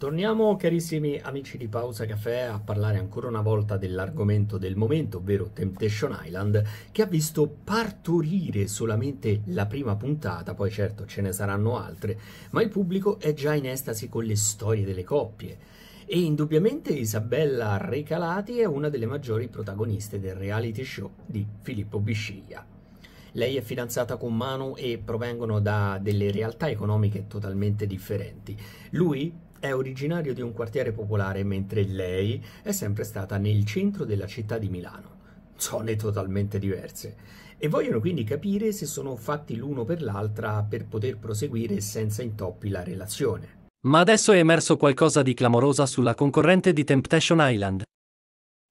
Torniamo carissimi amici di Pausa Caffè a parlare ancora una volta dell'argomento del momento, ovvero Temptation Island, che ha visto partorire solamente la prima puntata, poi certo ce ne saranno altre, ma il pubblico è già in estasi con le storie delle coppie. E indubbiamente Isabella Recalati è una delle maggiori protagoniste del reality show di Filippo Bisciglia. Lei è fidanzata con Manu e provengono da delle realtà economiche totalmente differenti. Lui è originario di un quartiere popolare, mentre lei è sempre stata nel centro della città di Milano. Zone totalmente diverse. E vogliono quindi capire se sono fatti l'uno per l'altra per poter proseguire senza intoppi la relazione. Ma adesso è emerso qualcosa di clamorosa sulla concorrente di Temptation Island.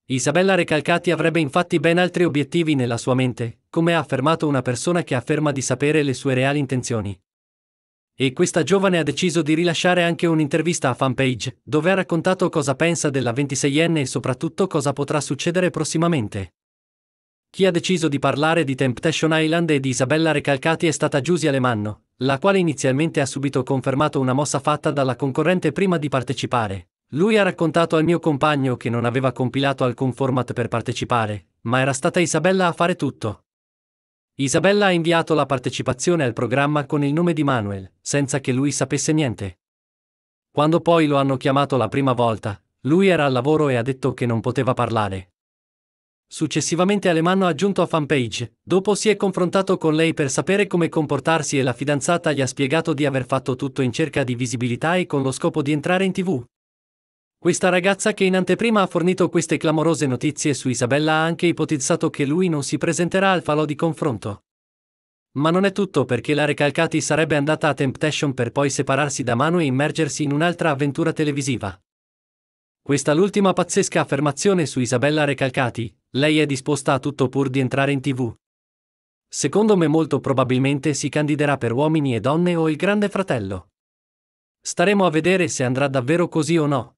Isabella Recalcati avrebbe infatti ben altri obiettivi nella sua mente, come ha affermato una persona che afferma di sapere le sue reali intenzioni. E questa giovane ha deciso di rilasciare anche un'intervista a fanpage, dove ha raccontato cosa pensa della 26enne e soprattutto cosa potrà succedere prossimamente. Chi ha deciso di parlare di Temptation Island e di Isabella Recalcati è stata Giusia Lemanno, la quale inizialmente ha subito confermato una mossa fatta dalla concorrente prima di partecipare. Lui ha raccontato al mio compagno che non aveva compilato alcun format per partecipare, ma era stata Isabella a fare tutto. Isabella ha inviato la partecipazione al programma con il nome di Manuel, senza che lui sapesse niente. Quando poi lo hanno chiamato la prima volta, lui era al lavoro e ha detto che non poteva parlare. Successivamente Alemanno ha aggiunto a fanpage, dopo si è confrontato con lei per sapere come comportarsi e la fidanzata gli ha spiegato di aver fatto tutto in cerca di visibilità e con lo scopo di entrare in tv. Questa ragazza che in anteprima ha fornito queste clamorose notizie su Isabella ha anche ipotizzato che lui non si presenterà al falò di confronto. Ma non è tutto perché la Recalcati sarebbe andata a Temptation per poi separarsi da Manu e immergersi in un'altra avventura televisiva. Questa l'ultima pazzesca affermazione su Isabella Recalcati, lei è disposta a tutto pur di entrare in tv. Secondo me molto probabilmente si candiderà per uomini e donne o il grande fratello. Staremo a vedere se andrà davvero così o no.